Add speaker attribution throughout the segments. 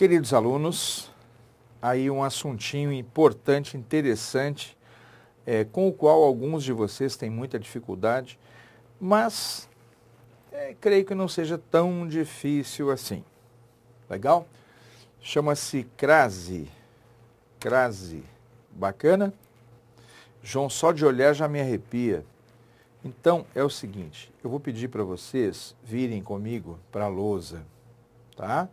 Speaker 1: Queridos alunos, aí um assuntinho importante, interessante, é, com o qual alguns de vocês têm muita dificuldade, mas é, creio que não seja tão difícil assim. Legal? Chama-se crase. Crase. Bacana? João, só de olhar já me arrepia. Então é o seguinte, eu vou pedir para vocês virem comigo para a lousa, tá?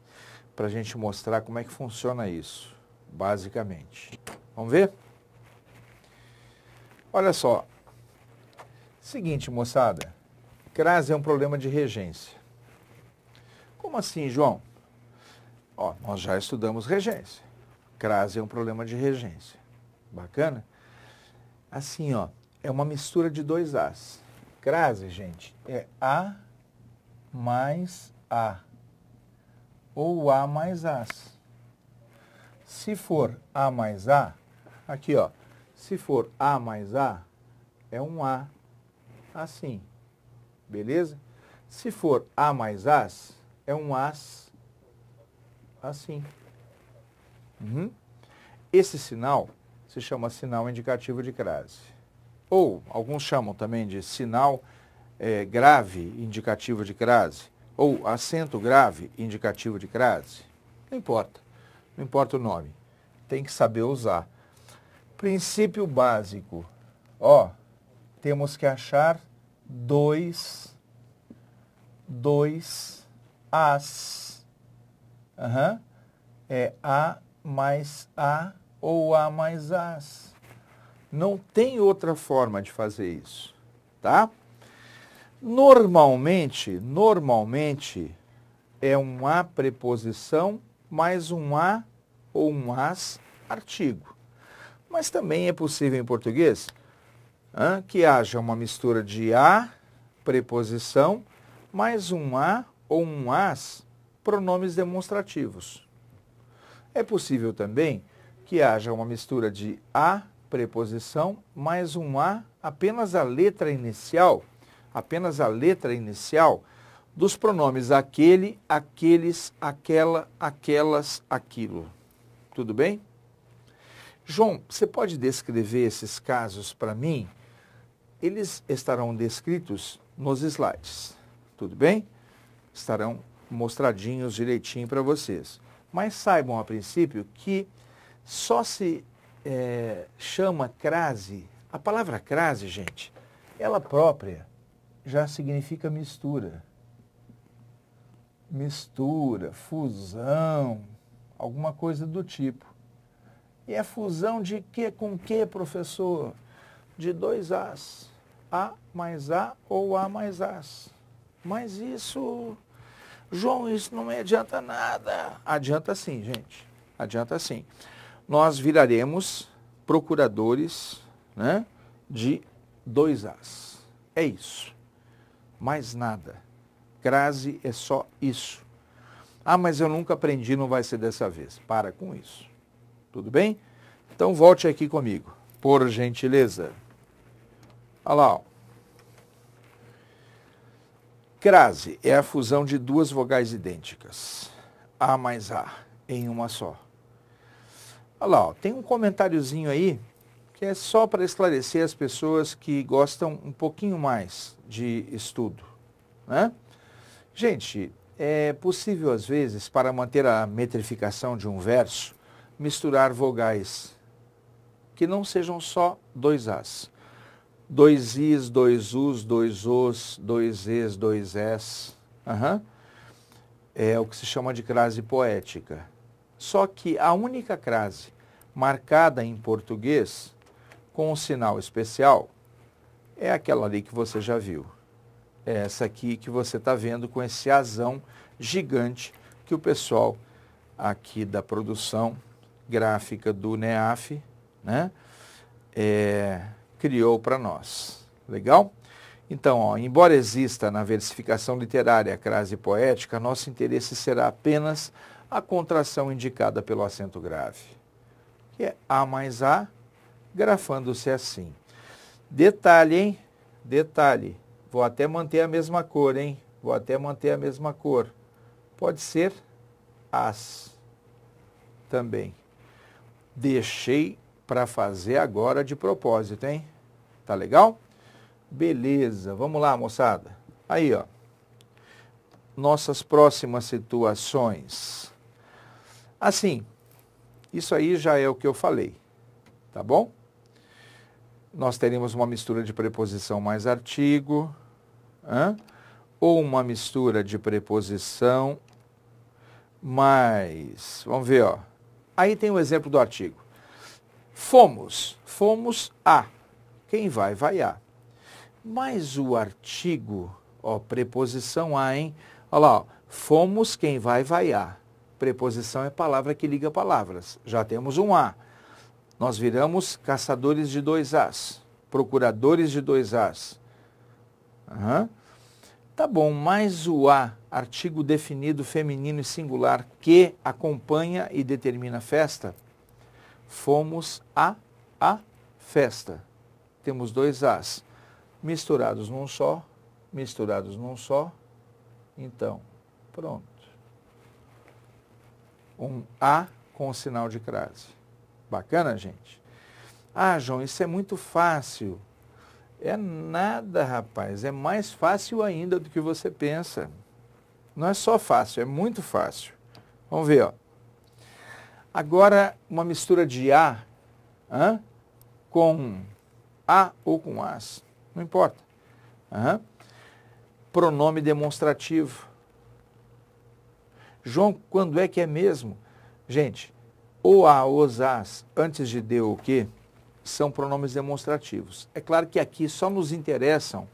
Speaker 1: para a gente mostrar como é que funciona isso, basicamente. Vamos ver? Olha só. Seguinte, moçada. Crase é um problema de regência. Como assim, João? Ó, nós já estudamos regência. Crase é um problema de regência. Bacana? Assim, ó, é uma mistura de dois As. Crase gente, é A mais A ou A mais As. Se for A mais A, aqui ó, se for A mais A, é um A assim, beleza? Se for A mais As, é um As assim. Uhum. Esse sinal se chama sinal indicativo de crase. Ou, alguns chamam também de sinal é, grave indicativo de crase ou acento grave indicativo de crase, não importa. Não importa o nome. Tem que saber usar. Princípio básico. Ó, temos que achar dois, dois as. Uhum. É A mais A ou A mais as. Não tem outra forma de fazer isso, tá? Normalmente, normalmente é um a preposição mais um a ou um as artigo. Mas também é possível em português hein, que haja uma mistura de a preposição mais um a ou um as pronomes demonstrativos. É possível também que haja uma mistura de a preposição mais um a apenas a letra inicial apenas a letra inicial dos pronomes aquele, aqueles, aquela, aquelas, aquilo. Tudo bem? João, você pode descrever esses casos para mim? Eles estarão descritos nos slides. Tudo bem? Estarão mostradinhos direitinho para vocês. Mas saibam a princípio que só se é, chama crase, a palavra crase, gente, ela própria já significa mistura. Mistura, fusão, alguma coisa do tipo. E é fusão de que com que, professor? De dois As. A mais A ou A mais As. Mas isso, João, isso não adianta nada. Adianta sim, gente. Adianta sim. Nós viraremos procuradores né, de dois As. É isso mais nada. Crase é só isso. Ah, mas eu nunca aprendi, não vai ser dessa vez. Para com isso. Tudo bem? Então volte aqui comigo, por gentileza. Olha lá. Ó. Crase é a fusão de duas vogais idênticas, A mais A, em uma só. Olha lá, ó. tem um comentáriozinho aí que é só para esclarecer as pessoas que gostam um pouquinho mais de estudo. Né? Gente, é possível às vezes, para manter a metrificação de um verso, misturar vogais que não sejam só dois As. Dois Is, dois Us, dois Os, dois Es, dois Es. Uhum. É o que se chama de crase poética. Só que a única crase marcada em português com um sinal especial é aquela ali que você já viu. É essa aqui que você está vendo com esse azão gigante que o pessoal aqui da produção gráfica do NEAF né, é, criou para nós. Legal? Então, ó, embora exista na versificação literária a crase poética, nosso interesse será apenas a contração indicada pelo acento grave, que é A mais A, grafando-se assim. Detalhe, hein? Detalhe. Vou até manter a mesma cor, hein? Vou até manter a mesma cor. Pode ser as também. Deixei para fazer agora de propósito, hein? Tá legal? Beleza, vamos lá, moçada. Aí, ó. Nossas próximas situações. Assim, isso aí já é o que eu falei, tá bom? nós teríamos uma mistura de preposição mais artigo, hein? ou uma mistura de preposição mais. Vamos ver, ó. Aí tem o um exemplo do artigo. Fomos. Fomos a. Quem vai, vai a. Mas o artigo, ó, preposição a, hein? Olha lá, ó. Fomos, quem vai, vai a. Preposição é palavra que liga palavras. Já temos um a. Nós viramos caçadores de dois As, procuradores de dois As. Uhum. Tá bom, mas o A, artigo definido feminino e singular que acompanha e determina a festa, fomos a a festa. Temos dois As misturados num só, misturados num só. Então, pronto. Um A com o sinal de crase. Bacana, gente? Ah, João, isso é muito fácil. É nada, rapaz. É mais fácil ainda do que você pensa. Não é só fácil, é muito fácil. Vamos ver, ó. Agora, uma mistura de A hã? com A ou com As. Não importa. Hã? Pronome demonstrativo. João, quando é que é mesmo? Gente, o a, os as, antes de de ou que, são pronomes demonstrativos. É claro que aqui só nos interessam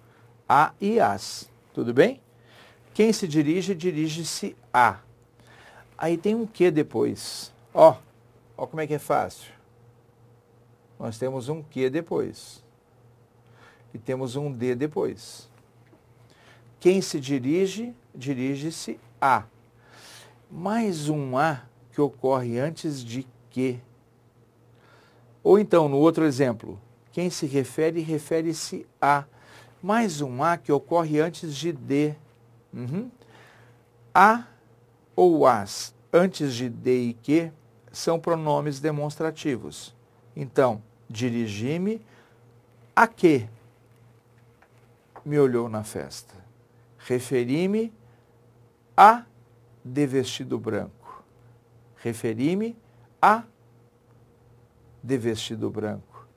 Speaker 1: a e as, tudo bem? Quem se dirige, dirige-se a. Aí tem um que depois. Ó, ó como é que é fácil. Nós temos um que depois. E temos um de depois. Quem se dirige, dirige-se a. Mais um a que ocorre antes de que. Ou então, no outro exemplo, quem se refere, refere-se a. Mais um a que ocorre antes de de. Uhum. A ou as antes de de e que são pronomes demonstrativos. Então, dirigi-me a que me olhou na festa. Referi-me a de vestido branco referi-me a de vestido branco.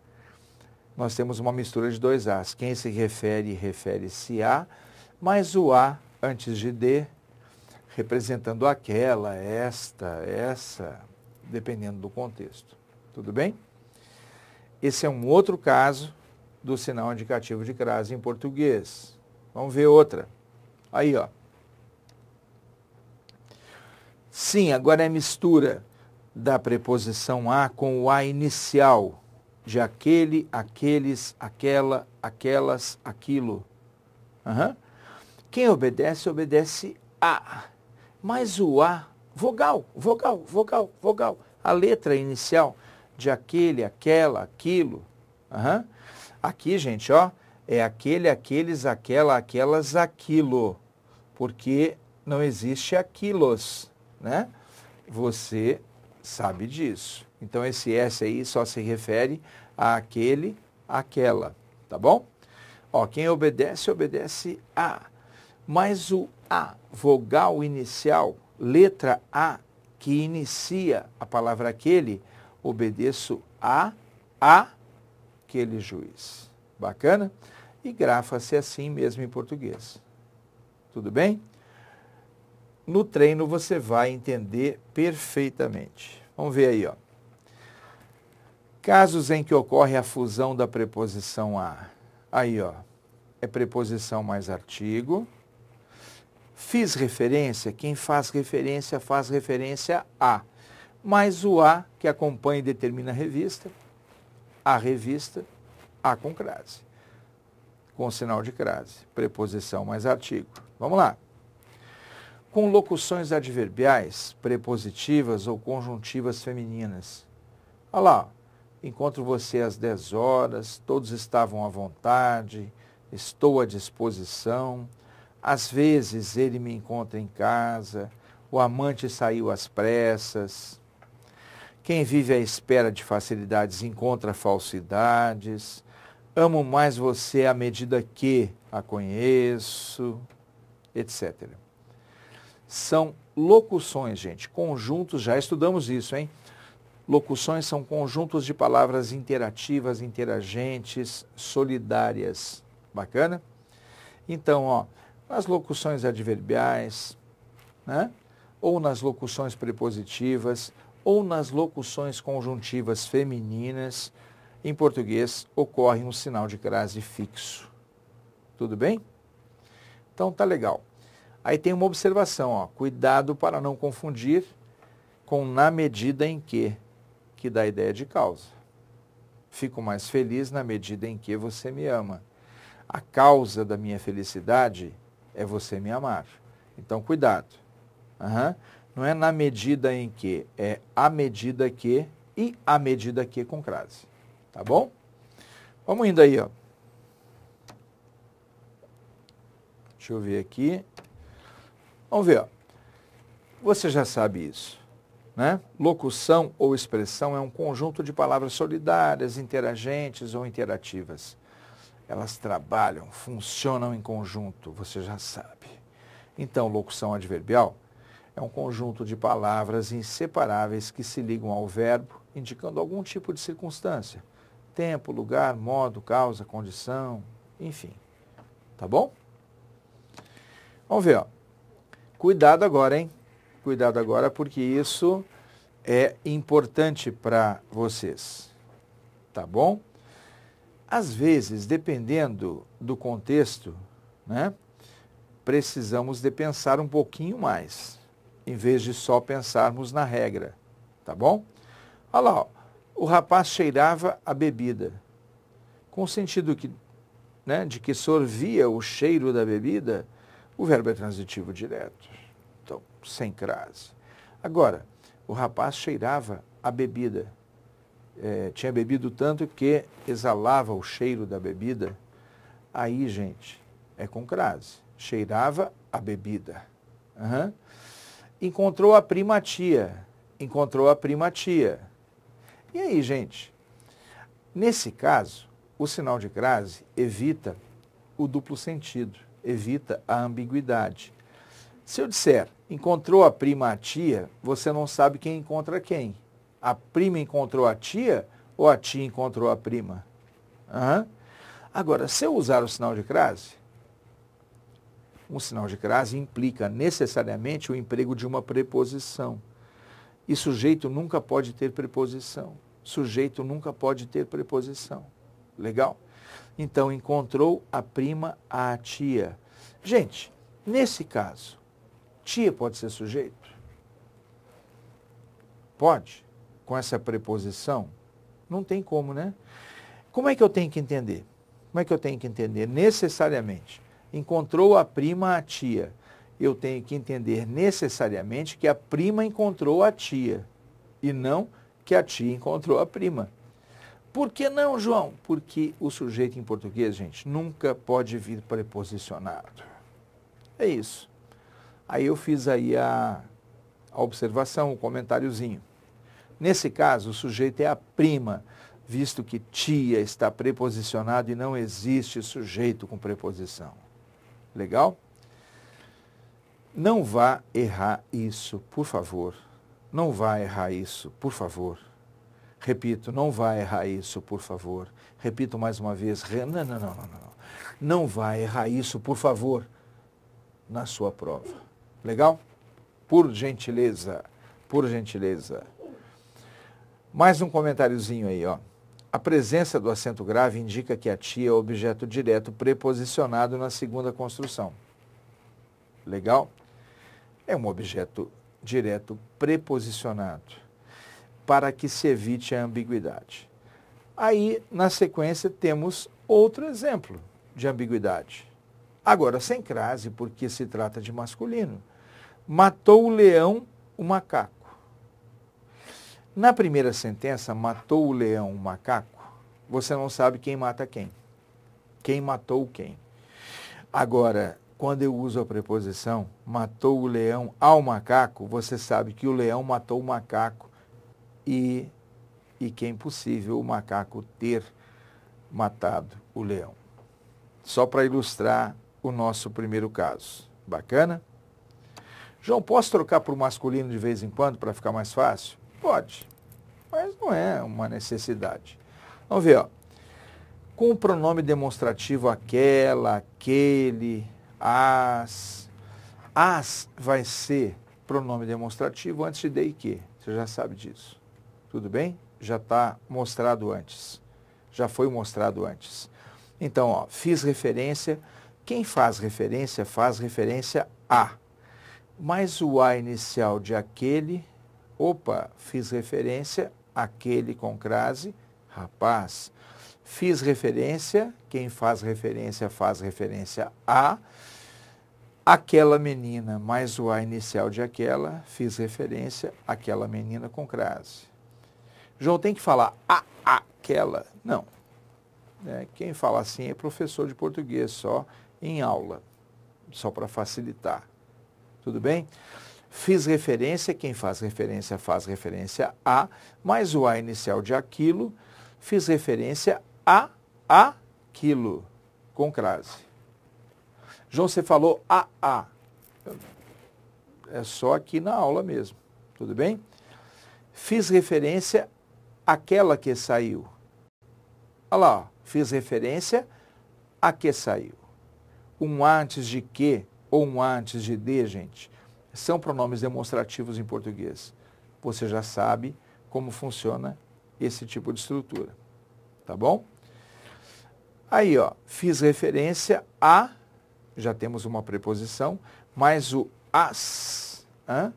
Speaker 1: Nós temos uma mistura de dois As. Quem se refere, refere-se a, mas o A antes de D, representando aquela, esta, essa, dependendo do contexto. Tudo bem? Esse é um outro caso do sinal indicativo de crase em português. Vamos ver outra. Aí, ó. Sim, agora é mistura da preposição a com o a inicial, de aquele, aqueles, aquela, aquelas, aquilo. Uhum. Quem obedece, obedece a. Mas o a, vogal, vogal, vogal, vogal. A letra inicial de aquele, aquela, aquilo. Uhum. Aqui, gente, ó, é aquele, aqueles, aquela, aquelas, aquilo. Porque não existe aquilos né? Você sabe disso. Então esse S aí só se refere àquele, aquela, tá bom? Ó, quem obedece, obedece a. Mas o a, vogal inicial, letra A, que inicia a palavra aquele, obedeço a, a, aquele juiz. Bacana? E grafa-se assim mesmo em português. Tudo bem? no treino você vai entender perfeitamente. Vamos ver aí, ó. Casos em que ocorre a fusão da preposição a. Aí, ó. É preposição mais artigo. Fiz referência, quem faz referência faz referência a. Mas o a que acompanha e determina a revista, a revista, a com crase. Com sinal de crase, preposição mais artigo. Vamos lá com locuções adverbiais, prepositivas ou conjuntivas femininas. Olha lá, encontro você às 10 horas, todos estavam à vontade, estou à disposição. Às vezes ele me encontra em casa, o amante saiu às pressas. Quem vive à espera de facilidades encontra falsidades. Amo mais você à medida que a conheço, etc são locuções, gente. Conjuntos, já estudamos isso, hein? Locuções são conjuntos de palavras interativas, interagentes, solidárias. Bacana? Então, ó, nas locuções adverbiais, né? ou nas locuções prepositivas, ou nas locuções conjuntivas femininas, em português ocorre um sinal de crase fixo. Tudo bem? Então tá legal. Aí tem uma observação, ó, cuidado para não confundir com na medida em que, que dá a ideia de causa. Fico mais feliz na medida em que você me ama. A causa da minha felicidade é você me amar. Então, cuidado. Uhum. Não é na medida em que, é a medida que e a medida que com crase. Tá bom? Vamos indo aí, ó. Deixa eu ver aqui. Vamos ver. Ó. Você já sabe isso. Né? Locução ou expressão é um conjunto de palavras solidárias, interagentes ou interativas. Elas trabalham, funcionam em conjunto, você já sabe. Então, locução adverbial é um conjunto de palavras inseparáveis que se ligam ao verbo, indicando algum tipo de circunstância. Tempo, lugar, modo, causa, condição, enfim. Tá bom? Vamos ver, ó. Cuidado agora, hein? Cuidado agora, porque isso é importante para vocês. Tá bom? Às vezes, dependendo do contexto, né, precisamos de pensar um pouquinho mais, em vez de só pensarmos na regra. Tá bom? Olha lá, ó, o rapaz cheirava a bebida, com o sentido que, né, de que sorvia o cheiro da bebida o verbo é transitivo direto, então, sem crase. Agora, o rapaz cheirava a bebida. É, tinha bebido tanto que exalava o cheiro da bebida. Aí, gente, é com crase. Cheirava a bebida. Uhum. Encontrou a primatia. Encontrou a primatia. E aí, gente? Nesse caso, o sinal de crase evita o duplo sentido evita a ambiguidade. Se eu disser, encontrou a prima a tia, você não sabe quem encontra quem. A prima encontrou a tia ou a tia encontrou a prima? Uhum. Agora, se eu usar o sinal de crase, um sinal de crase implica necessariamente o emprego de uma preposição. E sujeito nunca pode ter preposição. Sujeito nunca pode ter preposição. Legal? Então, encontrou a prima, a tia. Gente, nesse caso, tia pode ser sujeito? Pode? Com essa preposição? Não tem como, né? Como é que eu tenho que entender? Como é que eu tenho que entender? Necessariamente. Encontrou a prima, a tia. Eu tenho que entender necessariamente que a prima encontrou a tia e não que a tia encontrou a prima. Por que não, João? Porque o sujeito em português, gente, nunca pode vir preposicionado. É isso. Aí eu fiz aí a, a observação, o comentáriozinho. Nesse caso, o sujeito é a prima, visto que tia está preposicionado e não existe sujeito com preposição. Legal? Não vá errar isso, por favor. Não vá errar isso, por favor. Repito, não vai errar isso, por favor. Repito mais uma vez. Não, não, não, não, não. Não vai errar isso, por favor, na sua prova. Legal? Por gentileza. Por gentileza. Mais um comentáriozinho aí, ó. A presença do acento grave indica que a tia é objeto direto preposicionado na segunda construção. Legal? É um objeto direto preposicionado para que se evite a ambiguidade. Aí, na sequência, temos outro exemplo de ambiguidade. Agora, sem crase, porque se trata de masculino. Matou o leão o macaco. Na primeira sentença, matou o leão o macaco, você não sabe quem mata quem. Quem matou quem. Agora, quando eu uso a preposição matou o leão ao macaco, você sabe que o leão matou o macaco e, e que é impossível o macaco ter matado o leão. Só para ilustrar o nosso primeiro caso. Bacana? João, posso trocar para o masculino de vez em quando para ficar mais fácil? Pode, mas não é uma necessidade. Vamos ver, ó. Com o pronome demonstrativo aquela, aquele, as. As vai ser pronome demonstrativo antes de e que. Você já sabe disso. Tudo bem? Já está mostrado antes. Já foi mostrado antes. Então, ó, fiz referência. Quem faz referência, faz referência a. Mas o a inicial de aquele, opa, fiz referência aquele com crase, rapaz. Fiz referência, quem faz referência, faz referência a aquela menina, mais o a inicial de aquela, fiz referência àquela menina com crase. João tem que falar a, aquela. Não. É, quem fala assim é professor de português só em aula, só para facilitar. Tudo bem? Fiz referência, quem faz referência faz referência a, mais o a inicial de aquilo, fiz referência a aquilo, com crase. João, você falou a a. É só aqui na aula mesmo, tudo bem? Fiz referência aquela que saiu. Olha lá, fiz referência a que saiu. Um antes de que ou um antes de de, gente, são pronomes demonstrativos em português. Você já sabe como funciona esse tipo de estrutura. Tá bom? Aí, ó, fiz referência a, já temos uma preposição, mais o as, hein?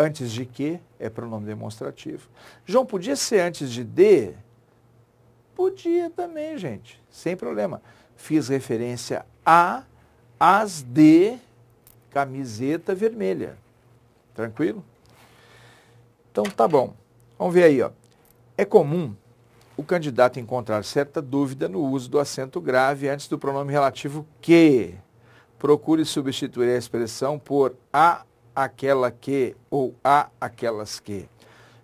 Speaker 1: Antes de que é pronome demonstrativo. João podia ser antes de de? Podia também, gente, sem problema. Fiz referência a, as de camiseta vermelha. Tranquilo? Então tá bom. Vamos ver aí, ó. É comum o candidato encontrar certa dúvida no uso do acento grave antes do pronome relativo que. Procure substituir a expressão por a aquela que ou a aquelas que.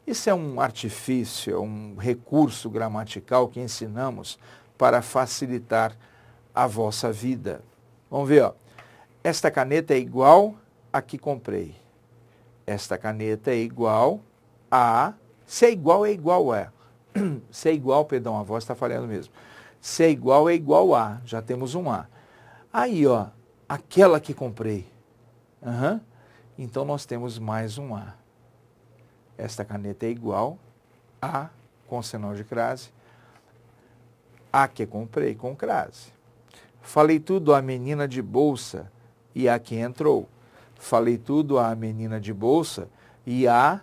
Speaker 1: Isso é um artifício, um recurso gramatical que ensinamos para facilitar a vossa vida. Vamos ver, ó. Esta caneta é igual a que comprei. Esta caneta é igual a. Se é igual, é igual a. Se é igual, perdão, a voz está falhando mesmo. Se é igual, é igual a. Já temos um A. Aí, ó, aquela que comprei. Uhum. Então nós temos mais um A. Esta caneta é igual a com sinal de crase, a que comprei com crase. Falei tudo à menina de bolsa e a que entrou. Falei tudo à menina de bolsa e a.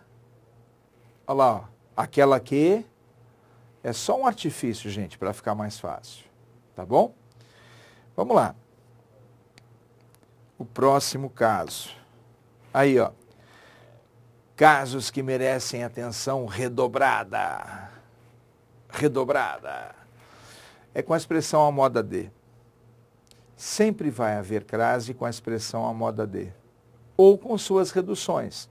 Speaker 1: Olha lá, aquela que. É só um artifício, gente, para ficar mais fácil. Tá bom? Vamos lá. O próximo caso. Aí, ó. Casos que merecem atenção redobrada. Redobrada. É com a expressão à moda D. Sempre vai haver crase com a expressão à moda D. Ou com suas reduções.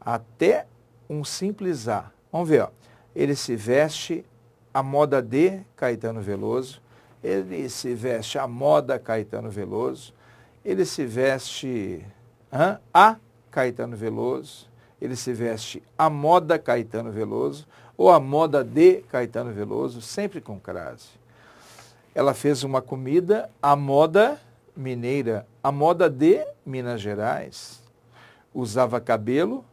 Speaker 1: Até um simples A. Vamos ver, ó. Ele se veste à moda D, Caetano Veloso. Ele se veste à moda Caetano Veloso. Ele se veste a Caetano Veloso, ele se veste à moda Caetano Veloso ou à moda de Caetano Veloso, sempre com crase. Ela fez uma comida à moda mineira, à moda de Minas Gerais. Usava cabelo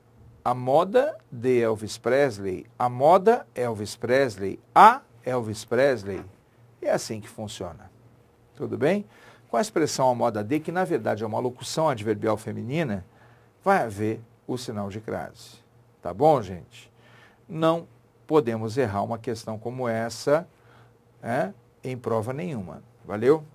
Speaker 1: à moda de Elvis Presley, à moda Elvis Presley, a Elvis Presley. É assim que funciona. Tudo bem? Com a expressão à moda D, que na verdade é uma locução adverbial feminina, vai haver o sinal de crase. Tá bom, gente? Não podemos errar uma questão como essa é, em prova nenhuma. Valeu?